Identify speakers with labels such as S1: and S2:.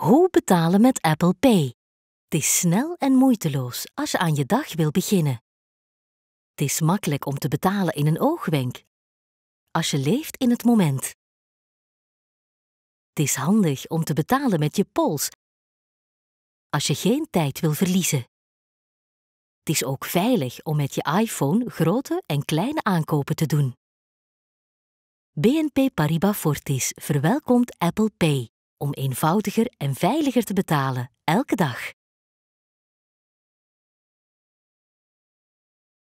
S1: Hoe betalen met Apple Pay? Het is snel en moeiteloos als je aan je dag wil beginnen. Het is makkelijk om te betalen in een oogwenk. Als je leeft in het moment. Het is handig om te betalen met je pols. Als je geen tijd wil verliezen. Het is ook veilig om met je iPhone grote en kleine aankopen te doen. BNP Paribas Fortis verwelkomt Apple Pay om eenvoudiger en veiliger te betalen elke dag.